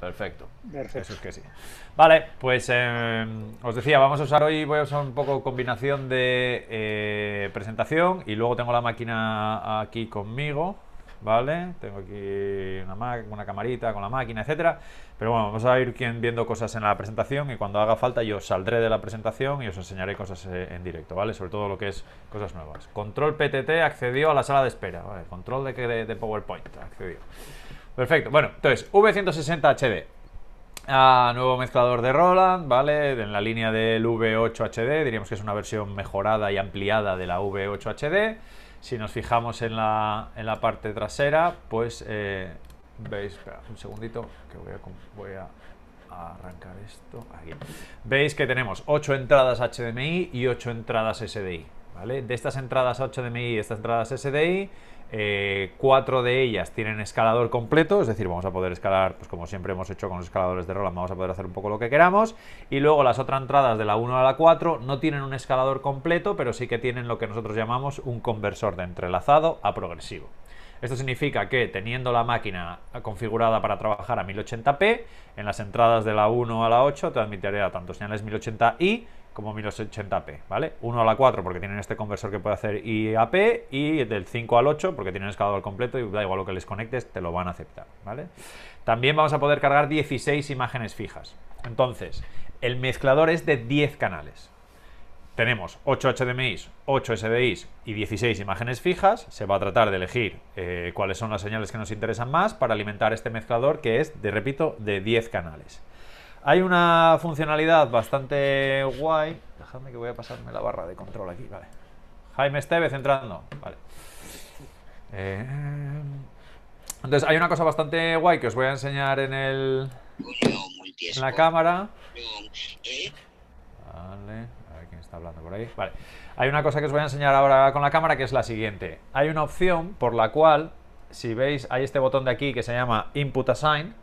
Perfecto. Eso es que sí. Vale, pues em, os decía, vamos a usar hoy, voy a usar un poco combinación de eh, presentación y luego tengo la máquina aquí conmigo, ¿vale? Tengo aquí una, una camarita con la máquina, etcétera. Pero bueno, vamos a ir viendo cosas en la presentación y cuando haga falta yo saldré de la presentación y os enseñaré cosas eh, en directo, ¿vale? Sobre todo lo que es cosas nuevas. Control PTT accedió a la sala de espera, ¿vale? Control de, de PowerPoint accedió. Perfecto. Bueno, entonces, V160HD. Ah, nuevo mezclador de Roland, ¿vale? En la línea del V8HD, diríamos que es una versión mejorada y ampliada de la V8HD. Si nos fijamos en la, parte trasera, pues eh, veis, espera un segundito, que voy a, voy a arrancar esto. Aquí. Veis que tenemos 8 entradas HDMI y 8 entradas SDI, ¿vale? De estas entradas HDMI y estas entradas SDI, eh, cuatro de ellas tienen escalador completo, es decir, vamos a poder escalar, pues como siempre hemos hecho con los escaladores de Roland, vamos a poder hacer un poco lo que queramos. Y luego las otras entradas de la 1 a la 4 no tienen un escalador completo, pero sí que tienen lo que nosotros llamamos un conversor de entrelazado a progresivo. Esto significa que teniendo la máquina configurada para trabajar a 1080p, en las entradas de la 1 a la 8 te admitiría tanto señales 1080i como 1080p, ¿vale? 1 a la 4 porque tienen este conversor que puede hacer IAP y del 5 al 8 porque tienen escalador completo y da igual lo que les conectes, te lo van a aceptar, ¿vale? También vamos a poder cargar 16 imágenes fijas. Entonces, el mezclador es de 10 canales. Tenemos 8 HDMIs, 8 SDIs y 16 imágenes fijas. Se va a tratar de elegir eh, cuáles son las señales que nos interesan más para alimentar este mezclador que es, de repito, de 10 canales. Hay una funcionalidad bastante guay. Déjame que voy a pasarme la barra de control aquí, Jaime Estevez entrando, vale. Eh, entonces, hay una cosa bastante guay que os voy a enseñar en el... la cámara. Vale, está hablando por ahí. Vale. Hay una cosa que os voy a enseñar ahora con la cámara que es la siguiente. Hay una opción por la cual, si veis, hay este botón de aquí que se llama Input Assign,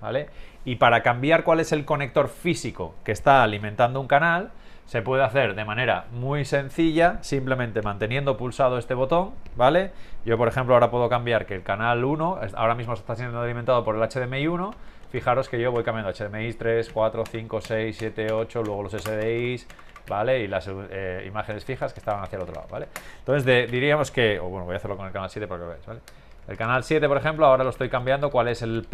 ¿vale? Y para cambiar cuál es el conector físico que está alimentando un canal, se puede hacer de manera muy sencilla, simplemente manteniendo pulsado este botón, ¿vale? Yo, por ejemplo, ahora puedo cambiar que el canal 1, ahora mismo está siendo alimentado por el HDMI 1, fijaros que yo voy cambiando HDMI 3, 4, 5, 6, 7, 8, luego los SDIs, ¿vale? Y las eh, imágenes fijas que estaban hacia el otro lado, ¿vale? Entonces, diríamos que, o bueno, voy a hacerlo con el canal 7 para que lo veáis, ¿vale? El canal 7, por ejemplo, ahora lo estoy cambiando, cuál es el,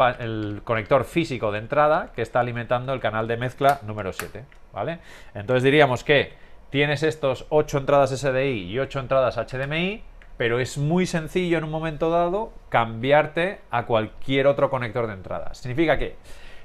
conector físico de entrada que está alimentando el canal de mezcla número 7, ¿vale? Entonces diríamos que tienes estos 8 entradas SDI y 8 entradas HDMI, pero es muy sencillo en un momento dado cambiarte a cualquier otro conector de entrada. Significa que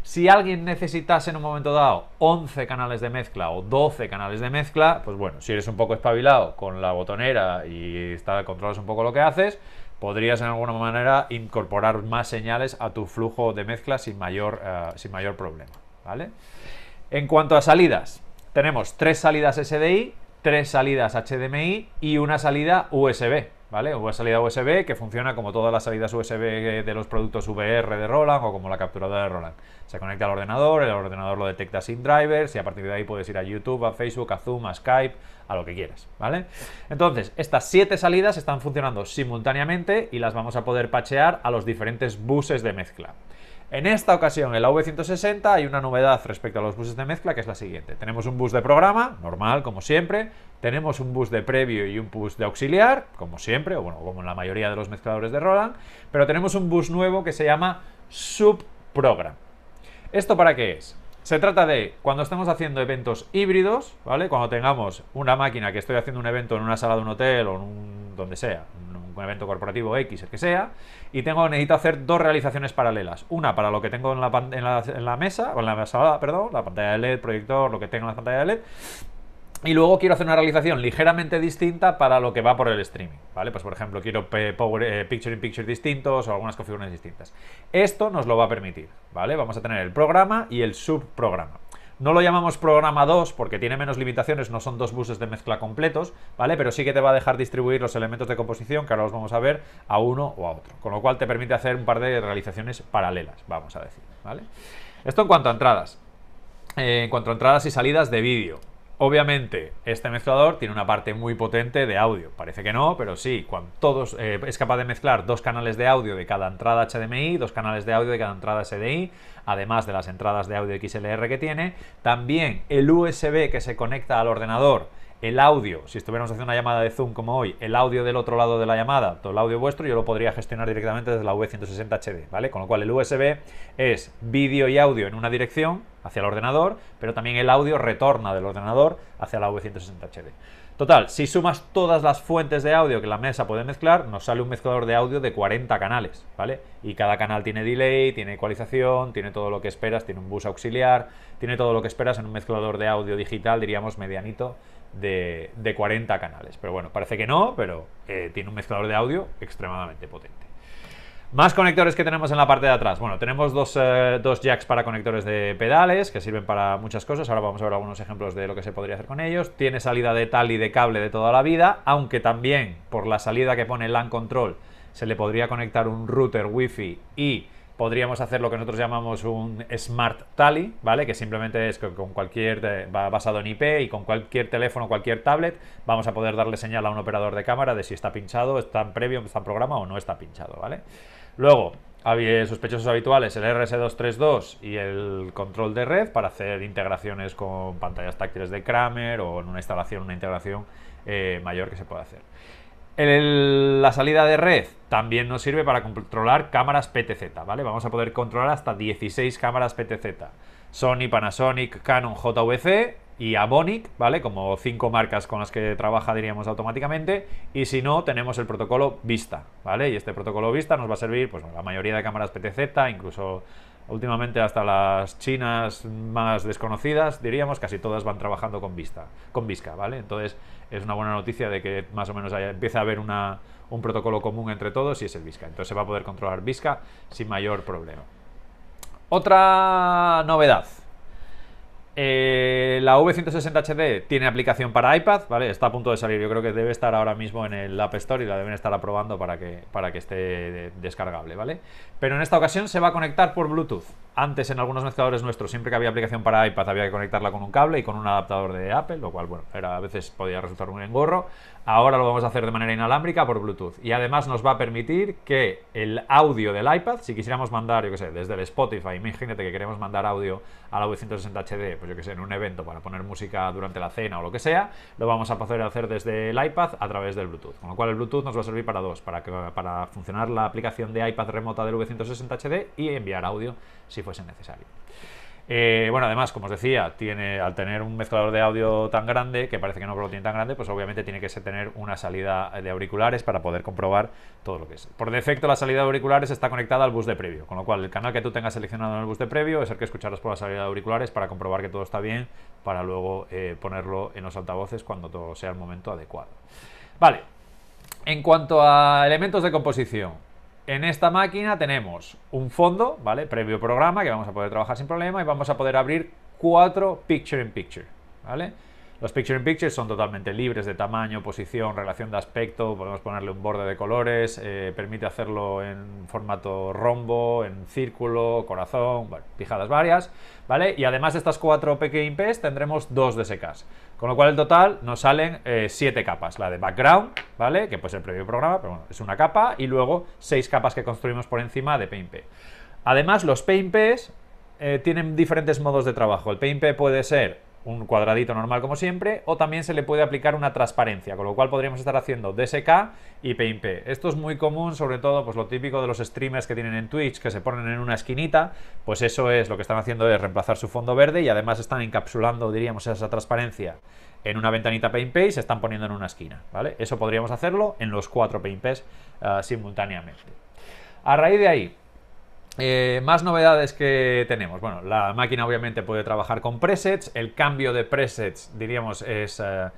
si alguien necesitase en un momento dado 11 canales de mezcla o 12 canales de mezcla, pues bueno, si eres un poco espabilado con la botonera y controlas un poco lo que haces, podrías en alguna manera incorporar más señales a tu flujo de mezcla sin mayor, eh, sin mayor problema. ¿vale? En cuanto a salidas, tenemos tres salidas SDI, tres salidas HDMI y una salida USB. ¿vale? Una salida USB que funciona como todas las salidas USB de los productos VR de Roland o como la capturadora de Roland. Se conecta al ordenador, el ordenador lo detecta sin drivers y a partir de ahí puedes ir a YouTube, a Facebook, a Zoom, a Skype, a lo que quieras, ¿vale? Entonces, estas siete salidas están funcionando simultáneamente y las vamos a poder pachear a los diferentes buses de mezcla. En esta ocasión, en la V160, hay una novedad respecto a los buses de mezcla que es la siguiente. Tenemos un bus de programa, normal, como siempre. Tenemos un bus de previo y un bus de auxiliar, como siempre, o bueno, como en la mayoría de los mezcladores de Roland. Pero tenemos un bus nuevo que se llama Subprogram. ¿Esto para qué es? Se trata de cuando estemos haciendo eventos híbridos, ¿vale? Cuando tengamos una máquina que estoy haciendo un evento en una sala de un hotel o en un, donde sea, un evento corporativo X, el que sea, y tengo, necesito hacer dos realizaciones paralelas. Una para lo que tengo en la, mesa, la perdón, la pantalla de LED, proyector, lo que tengo en la pantalla de LED. Y luego quiero hacer una realización ligeramente distinta para lo que va por el streaming, ¿vale? Pues por ejemplo, quiero eh, picture in picture distintos o algunas configuraciones distintas. Esto nos lo va a permitir, ¿vale? Vamos a tener el programa y el subprograma. No lo llamamos programa 2 porque tiene menos limitaciones, no son dos buses de mezcla completos, ¿vale? Pero sí que te va a dejar distribuir los elementos de composición, que ahora los vamos a ver, a uno o a otro. Con lo cual te permite hacer un par de realizaciones paralelas, vamos a decir, ¿vale? Esto en cuanto a entradas. Eh, en cuanto a entradas y salidas de vídeo. Obviamente, este mezclador tiene una parte muy potente de audio. Parece que no, pero sí, eh, es capaz de mezclar dos canales de audio de cada entrada HDMI, dos canales de audio de cada entrada SDI, además de las entradas de audio XLR que tiene. También el USB que se conecta al ordenador el audio, si estuviéramos haciendo una llamada de Zoom como hoy, el audio del otro lado de la llamada, todo el audio vuestro, yo lo podría gestionar directamente desde la V160 HD, ¿vale? Con lo cual el USB es vídeo y audio en una dirección hacia el ordenador, pero también el audio retorna del ordenador hacia la V160 HD. Total, si sumas todas las fuentes de audio que la mesa puede mezclar, nos sale un mezclador de audio de 40 canales, ¿vale? Y cada canal tiene delay, tiene ecualización, tiene todo lo que esperas, tiene un bus auxiliar, tiene todo lo que esperas en un mezclador de audio digital, diríamos medianito de, 40 canales. Pero bueno, parece que no, pero eh, tiene un mezclador de audio extremadamente potente. Más conectores que tenemos en la parte de atrás. Bueno, tenemos dos, eh, dos, jacks para conectores de pedales que sirven para muchas cosas. Ahora vamos a ver algunos ejemplos de lo que se podría hacer con ellos. Tiene salida de tal y de cable de toda la vida, aunque también por la salida que pone LAN Control se le podría conectar un router wifi y podríamos hacer lo que nosotros llamamos un Smart Tally, ¿vale? Que simplemente es con cualquier, eh, basado en IP y con cualquier teléfono, cualquier tablet, vamos a poder darle señal a un operador de cámara de si está pinchado, está en previo, está en programa o no está pinchado, ¿vale? Luego, eh, sospechosos habituales, el RS232 y el control de red para hacer integraciones con pantallas táctiles de Kramer o en una instalación, una integración eh, mayor que se pueda hacer la salida de red también nos sirve para controlar cámaras PTZ, ¿vale? Vamos a poder controlar hasta 16 cámaras PTZ. Sony, Panasonic, Canon, JVC y Avonic, ¿vale? Como cinco marcas con las que trabaja, diríamos, automáticamente. Y si no, tenemos el protocolo Vista, ¿vale? Y este protocolo Vista nos va a servir, pues, la mayoría de cámaras PTZ, incluso Últimamente hasta las chinas más desconocidas, diríamos, casi todas van trabajando con Vista, con Visca, ¿vale? Entonces es una buena noticia de que más o menos empieza a haber una, un protocolo común entre todos y es el Visca. Entonces se va a poder controlar Visca sin mayor problema. Otra novedad eh, la V160HD tiene aplicación para iPad, ¿vale? Está a punto de salir, yo creo que debe estar ahora mismo en el App Store y la deben estar aprobando para que, para que esté descargable, ¿vale? Pero en esta ocasión se va a conectar por Bluetooth. Antes en algunos mezcladores nuestros, siempre que había aplicación para iPad, había que conectarla con un cable y con un adaptador de Apple, lo cual, bueno, era, a veces podía resultar un engorro. Ahora lo vamos a hacer de manera inalámbrica por Bluetooth. Y además nos va a permitir que el audio del iPad, si quisiéramos mandar, yo que sé, desde el Spotify, imagínate que queremos mandar audio a la 160 HD, pues yo que sé, en un evento para poner música durante la cena o lo que sea, lo vamos a poder hacer desde el iPad a través del Bluetooth. Con lo cual el Bluetooth nos va a servir para dos, para, que, para funcionar la aplicación de iPad remota del 160 HD y enviar audio si fuese necesario. Eh, bueno, además, como os decía, tiene, al tener un mezclador de audio tan grande, que parece que no lo tiene tan grande, pues obviamente tiene que tener una salida de auriculares para poder comprobar todo lo que es. Por defecto, la salida de auriculares está conectada al bus de previo, con lo cual el canal que tú tengas seleccionado en el bus de previo es el que escucharás por la salida de auriculares para comprobar que todo está bien, para luego eh, ponerlo en los altavoces cuando todo sea el momento adecuado. Vale, en cuanto a elementos de composición, en esta máquina tenemos un fondo, ¿vale? Previo programa que vamos a poder trabajar sin problema y vamos a poder abrir cuatro picture in picture, ¿vale? Los picture in picture son totalmente libres de tamaño, posición, relación de aspecto, podemos ponerle un borde de colores, eh, permite hacerlo en formato rombo, en círculo, corazón, fijadas varias, ¿vale? Y además de estas cuatro PKIMPs tendremos dos de DSKs. Con lo cual, en total, nos salen 7 eh, siete capas. La de background, ¿vale? Que pues el previo programa, pero bueno, es una capa. Y luego seis capas que construimos por encima de PMP. Además, los PMPs eh, tienen diferentes modos de trabajo. El PIMP puede ser un cuadradito normal como siempre, o también se le puede aplicar una transparencia, con lo cual podríamos estar haciendo DSK y PIMP. Esto es muy común, sobre todo, pues lo típico de los streamers que tienen en Twitch, que se ponen en una esquinita, pues eso es lo que están haciendo es reemplazar su fondo verde y además están encapsulando, diríamos, esa transparencia en una ventanita PIMP y se están poniendo en una esquina, ¿vale? Eso podríamos hacerlo en los cuatro PIMPs ah, simultáneamente. A raíz de ahí, eh, más novedades que tenemos. Bueno, la máquina obviamente puede trabajar con presets. El cambio de presets, diríamos, es, eh,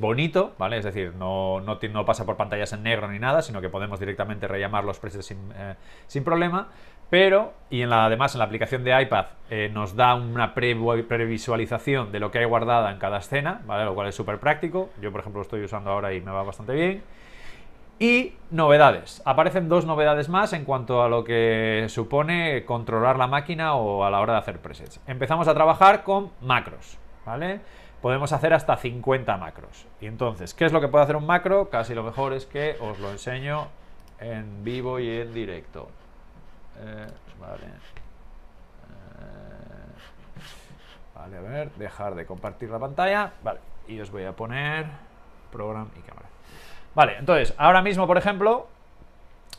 bonito, ¿vale? Es decir, no, no, pasa por pantallas en negro ni nada, sino que podemos directamente rellamar los presets sin, eh, problema. Pero, y en la, además en la aplicación de iPad nos da una previsualización de lo que hay guardada en cada escena, Lo cual es súper práctico. Yo, por ejemplo, lo estoy usando ahora y me va bastante bien. Y novedades. Aparecen dos novedades más en cuanto a lo que supone controlar la máquina o a la hora de hacer presets. Empezamos a trabajar con macros, ¿vale? Podemos hacer hasta 50 macros. Y entonces, ¿qué es lo que puede hacer un macro? Casi lo mejor es que os lo enseño en vivo y en directo. Eh, vale. Eh, vale, a ver, dejar de compartir la pantalla. Vale, y os voy a poner program y cámara. Vale, entonces, ahora mismo, por ejemplo,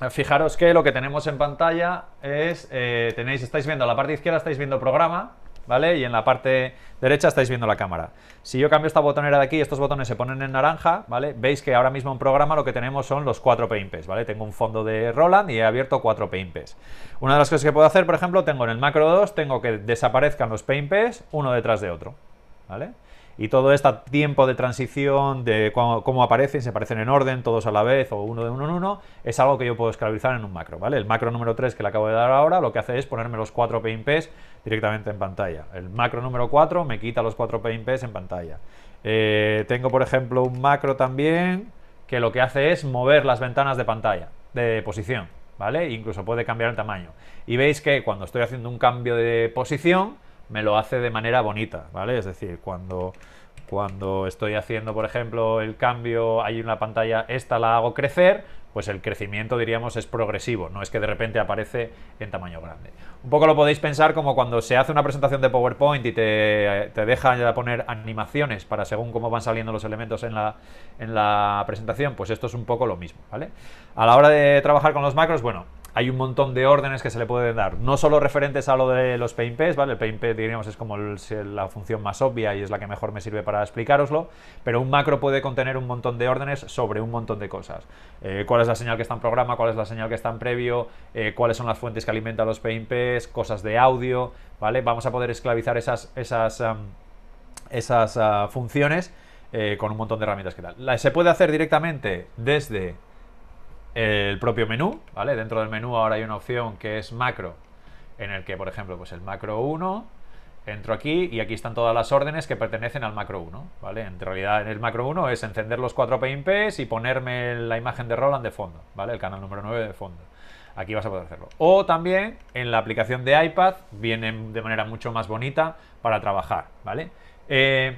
fijaros que lo que tenemos en pantalla es, eh, tenéis, estáis viendo, a la parte izquierda estáis viendo programa, ¿vale? Y en la parte derecha estáis viendo la cámara. Si yo cambio esta botonera de aquí, estos botones se ponen en naranja, ¿vale? Veis que ahora mismo en programa lo que tenemos son los cuatro peimpes, ¿vale? Tengo un fondo de Roland y he abierto cuatro peimpes. Una de las cosas que puedo hacer, por ejemplo, tengo en el macro 2, tengo que desaparezcan los peimpes uno detrás de otro, ¿vale? y todo este tiempo de transición, de cómo, aparecen, se aparecen en orden, todos a la vez o uno de uno en uno, es algo que yo puedo esclavizar en un macro, ¿vale? El macro número 3 que le acabo de dar ahora lo que hace es ponerme los 4 PIMPs directamente en pantalla. El macro número 4 me quita los 4 PIMPs en pantalla. Eh, tengo, por ejemplo, un macro también que lo que hace es mover las ventanas de pantalla, de posición, ¿vale? Incluso puede cambiar el tamaño. Y veis que cuando estoy haciendo un cambio de posición, me lo hace de manera bonita, ¿vale? Es decir, cuando, cuando estoy haciendo, por ejemplo, el cambio, hay una pantalla, esta la hago crecer, pues el crecimiento, diríamos, es progresivo, no es que de repente aparece en tamaño grande. Un poco lo podéis pensar como cuando se hace una presentación de PowerPoint y te, te deja poner animaciones para según cómo van saliendo los elementos en la, en la presentación, pues esto es un poco lo mismo, ¿vale? A la hora de trabajar con los macros, bueno, hay un montón de órdenes que se le pueden dar, no solo referentes a lo de los PMPs, ¿vale? El PMP, diríamos, es como la función más obvia y es la que mejor me sirve para explicaroslo, pero un macro puede contener un montón de órdenes sobre un montón de cosas. Eh, ¿Cuál es la señal que está en programa? ¿Cuál es la señal que está en previo? Eh, ¿Cuáles son las fuentes que alimentan los PMPs? Cosas de audio, ¿vale? Vamos a poder esclavizar esas, esas, esas ah, funciones eh, con un montón de herramientas que tal. se puede hacer directamente desde el propio menú, ¿vale? Dentro del menú ahora hay una opción que es macro, en el que, por ejemplo, pues el macro 1, entro aquí y aquí están todas las órdenes que pertenecen al macro 1, ¿vale? En realidad en el macro 1 es encender los cuatro PMPs y ponerme la imagen de Roland de fondo, ¿vale? El canal número 9 de fondo. Aquí vas a poder hacerlo. O también en la aplicación de iPad viene de manera mucho más bonita para trabajar, ¿vale? Eh,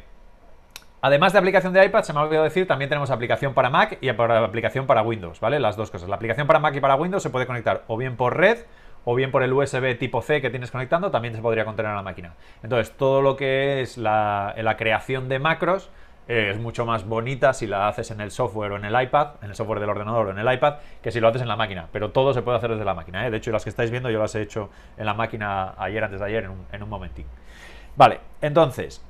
Además de aplicación de iPad, se me ha olvidado decir, también tenemos aplicación para Mac y aplicación para Windows, ¿vale? Las dos cosas. La aplicación para Mac y para Windows se puede conectar o bien por red o bien por el USB tipo C que tienes conectando, también se podría contener a la máquina. Entonces, todo lo que es la, creación de macros eh, es mucho más bonita si la haces en el software o en el iPad, en el software del ordenador o en el iPad, que si lo haces en la máquina. Pero todo se puede hacer desde la máquina. ¿eh? De hecho, las que estáis viendo yo las he hecho en la máquina ayer, antes de ayer, en en un momentín. Vale, entonces,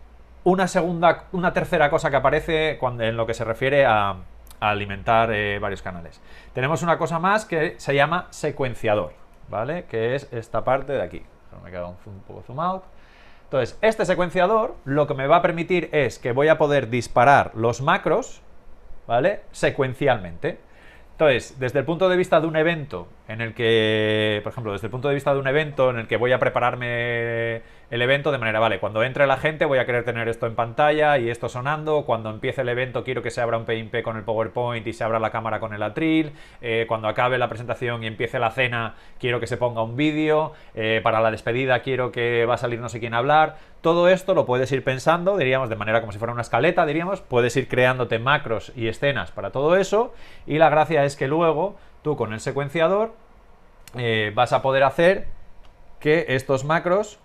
una segunda, una tercera cosa que aparece cuando, en lo que se refiere a, alimentar eh, varios canales. Tenemos una cosa más que se llama secuenciador, ¿vale? Que es esta parte de aquí. Me he un, poco zoom out. Entonces, este secuenciador lo que me va a permitir es que voy a poder disparar los macros, ¿vale? Secuencialmente. Entonces, desde el punto de vista de un evento en el que, por ejemplo, desde el punto de vista de un evento en el que voy a prepararme el evento de manera, vale, cuando entre la gente voy a querer tener esto en pantalla y esto sonando, cuando empiece el evento quiero que se abra un PIMP con el PowerPoint y se abra la cámara con el atril, eh, cuando acabe la presentación y empiece la cena quiero que se ponga un vídeo, eh, para la despedida quiero que va a salir no sé quién hablar, todo esto lo puedes ir pensando, diríamos, de manera como si fuera una escaleta, diríamos, puedes ir creándote macros y escenas para todo eso y la gracia es que luego tú con el secuenciador eh, vas a poder hacer que estos macros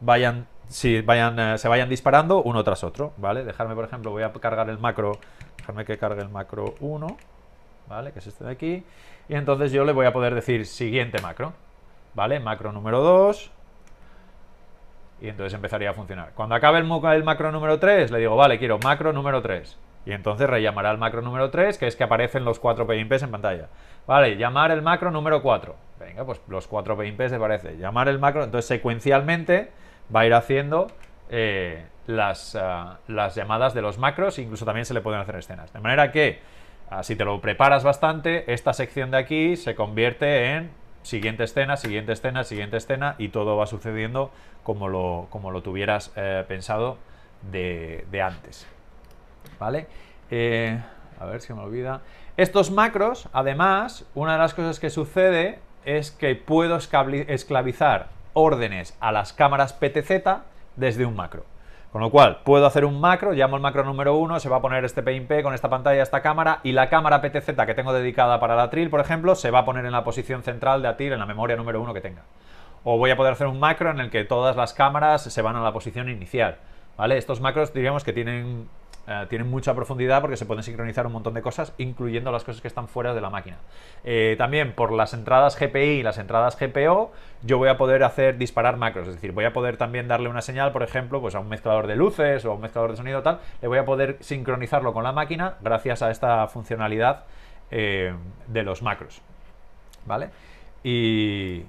vayan, si vayan, eh, se vayan disparando uno tras otro, ¿vale? Dejarme, por ejemplo, voy a cargar el macro, dejarme que cargue el macro 1, ¿vale? Que es este de aquí, y entonces yo le voy a poder decir siguiente macro, ¿vale? Macro número 2, y entonces empezaría a funcionar. Cuando acabe el, el macro número 3, le digo, vale, quiero macro número 3, y entonces rellamará el macro número 3, que es que aparecen los cuatro PIMPs en pantalla. Vale, llamar el macro número 4. Venga, pues los cuatro PIMP se parece. Llamar el macro, entonces secuencialmente va a ir haciendo eh, ah, las, llamadas de los macros, incluso también se le pueden hacer escenas. De manera que, ah, si te lo preparas bastante, esta sección de aquí se convierte en siguiente escena, siguiente escena, siguiente escena, y todo va sucediendo como lo, como lo tuvieras eh, pensado de, de, antes. ¿Vale? Eh, a ver si me olvida. Estos macros, además, una de las cosas que sucede es que puedo esclavizar órdenes a las cámaras PTZ desde un macro. Con lo cual, puedo hacer un macro, llamo el macro número 1, se va a poner este PIMP con esta pantalla, esta cámara, y la cámara PTZ que tengo dedicada para la tril, por ejemplo, se va a poner en la posición central de atril en la memoria número 1 que tenga. O voy a poder hacer un macro en el que todas las cámaras se van a la posición inicial. ¿Vale? Estos macros diríamos que tienen eh, tienen mucha profundidad porque se pueden sincronizar un montón de cosas, incluyendo las cosas que están fuera de la máquina. Eh, también por las entradas GPI y las entradas GPO, yo voy a poder hacer disparar macros, es decir, voy a poder también darle una señal, por ejemplo, pues a un mezclador de luces o a un mezclador de sonido tal, le voy a poder sincronizarlo con la máquina gracias a esta funcionalidad eh, de los macros. ¿Vale? Y,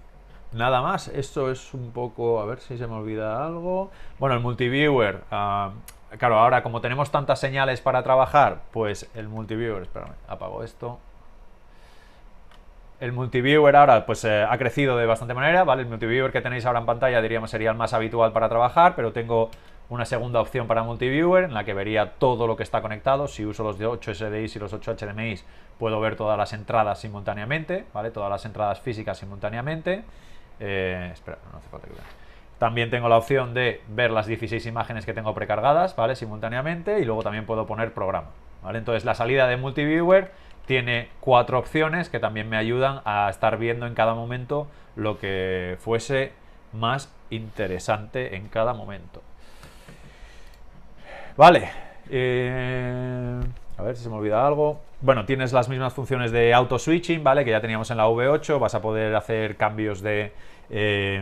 nada más. Esto es un poco, a ver si se me olvida algo. Bueno, el multiviewer. Ah, claro, ahora como tenemos tantas señales para trabajar, pues el multiviewer, espérame, apago esto. El multiviewer ahora pues eh, ha crecido de bastante manera, ¿vale? El multiviewer que tenéis ahora en pantalla diríamos sería el más habitual para trabajar, pero tengo una segunda opción para multiviewer en la que vería todo lo que está conectado. Si uso los de 8 SDIs y los 8 HDMIs, puedo ver todas las entradas simultáneamente, ¿vale? Todas las entradas físicas simultáneamente. Eh, espera, no hace falta que también tengo la opción de ver las 16 imágenes que tengo precargadas, ¿vale? Simultáneamente y luego también puedo poner programa, ¿vale? Entonces la salida de Multiviewer tiene cuatro opciones que también me ayudan a estar viendo en cada momento lo que fuese más interesante en cada momento. Vale. Eh, a ver si se me olvida algo. Bueno, tienes las mismas funciones de auto switching, ¿vale? Que ya teníamos en la V8. Vas a poder hacer cambios de... Eh,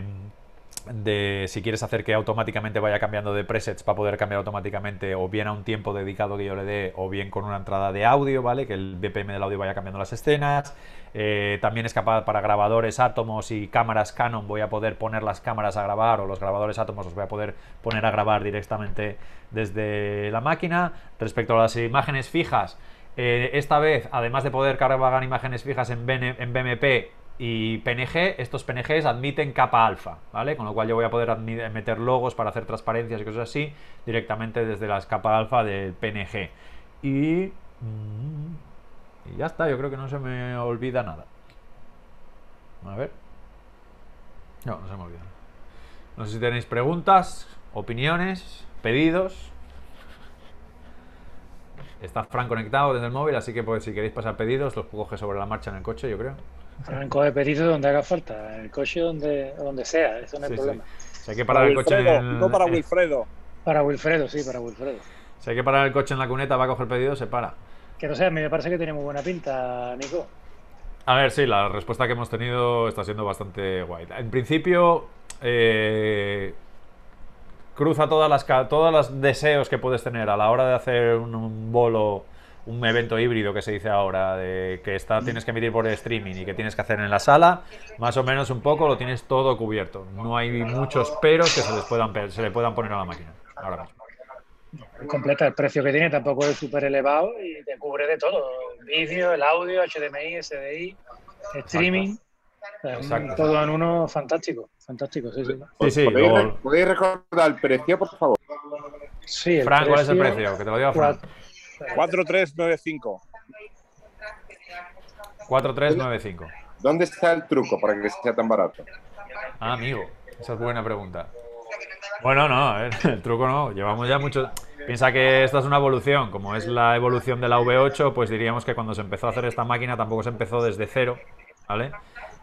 de si quieres hacer que automáticamente vaya cambiando de presets para poder cambiar automáticamente o bien a un tiempo dedicado que yo le dé o bien con una entrada de audio, ¿vale? Que el BPM del audio vaya cambiando las escenas. Eh, también es capaz para grabadores átomos y cámaras Canon voy a poder poner las cámaras a grabar o los grabadores átomos los voy a poder poner a grabar directamente desde la máquina. Respecto a las imágenes fijas, eh, esta vez además de poder cargar imágenes fijas en BMP y PNG, estos PNGs admiten capa alfa, ¿vale? Con lo cual yo voy a poder meter logos para hacer transparencias y cosas así directamente desde las capas alfa del PNG. Y, mm, y ya está, yo creo que no se me olvida nada. A ver. No, no se me olvida. No sé si tenéis preguntas, opiniones, pedidos. Está Frank conectado desde el móvil, así que pues, si queréis pasar pedidos, los coge sobre la marcha en el coche, yo creo. Coge de pedido donde haga falta, el coche donde, donde sea, eso no es problema. que para el coche. No para Wilfredo. Para Wilfredo, sí, para Wilfredo. Si hay que parar el coche en la cuneta, va a coger pedido, se para. Que no sé, me parece que tiene muy buena pinta, Nico. A ver, sí, la respuesta que hemos tenido está siendo bastante guay. En principio, eh, cruza todas las todas los deseos que puedes tener a la hora de hacer un bolo un evento híbrido que se dice ahora, de que está, mm. tienes que emitir por streaming y que tienes que hacer en la sala, más o menos un poco lo tienes todo cubierto. No hay muchos peros que se, les puedan, se le puedan poner a la máquina ahora Completa el precio que tiene, tampoco es súper elevado y te cubre de todo: el vídeo, el audio, HDMI, SDI, streaming. Todo en uno fantástico, fantástico, sí, sí. ¿Podéis, recordar el precio, por favor? Sí, ¿cuál es el precio? Que te lo diga Frank. 4395. 4395. ¿Dónde está el truco para que sea tan barato? Ah, amigo, esa es buena pregunta. Bueno, no, el truco no. Llevamos ya mucho. Piensa que esta es una evolución. Como es la evolución de la V8, pues diríamos que cuando se empezó a hacer esta máquina tampoco se empezó desde cero, ¿vale?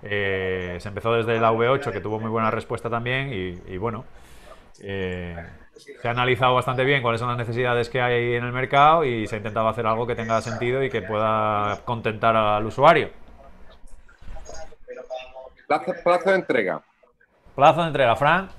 Eh, se empezó desde la V8, que tuvo muy buena respuesta también, y, bueno. Eh, se ha analizado bastante bien cuáles son las necesidades que hay en el mercado y se ha intentado hacer algo que tenga sentido y que pueda contentar al usuario. Plazo, de entrega. Plazo de entrega, Fran.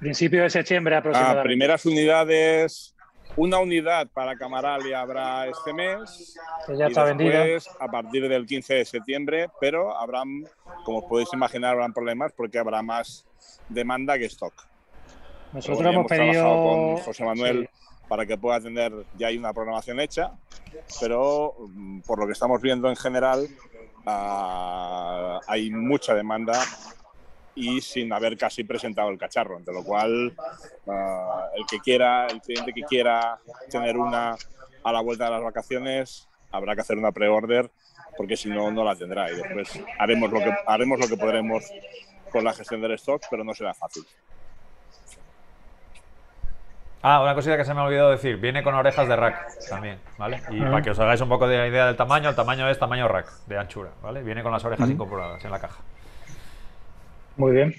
Principio de septiembre ah, aproximadamente. Ah, primeras unidades una unidad para Camaralia habrá este mes. ya está vendida. A partir del 15 de septiembre, pero habrán, como podéis imaginar, habrán problemas porque habrá más demanda que stock. Nosotros hemos, trabajado con José Manuel para que pueda atender, ya hay una programación hecha, pero mm, por lo que estamos viendo en general, ah, hay mucha demanda y sin haber casi presentado el cacharro, De lo cual ah, el que quiera, el cliente que quiera tener una a la vuelta de las vacaciones, habrá que hacer una pre-order porque si no, no la tendrá y después haremos lo que, haremos lo que podremos con la gestión del stock, pero no será fácil. Ah, una cosita que se me ha olvidado decir, viene con orejas de rack también, ¿vale? Y para que os hagáis un poco de idea del tamaño, el tamaño es tamaño rack, de anchura, ¿vale? Viene con las orejas incorporadas en la caja. Muy bien.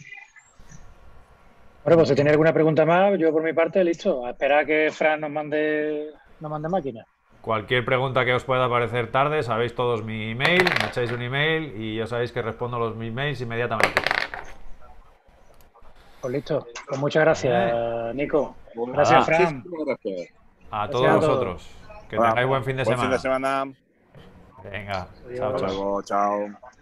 Bueno, pues si tenéis alguna pregunta más, yo por mi parte, listo. A esperar que Fran nos mande, nos mande máquina. Cualquier pregunta que os pueda aparecer tarde, sabéis todos mi email, me echáis un email y ya sabéis que respondo los mis emails inmediatamente. Pues listo. Pues muchas gracias, eh. Nico. Gracias, Fran. A todos vosotros. Que tengáis buen fin de semana. Venga, chao. chao.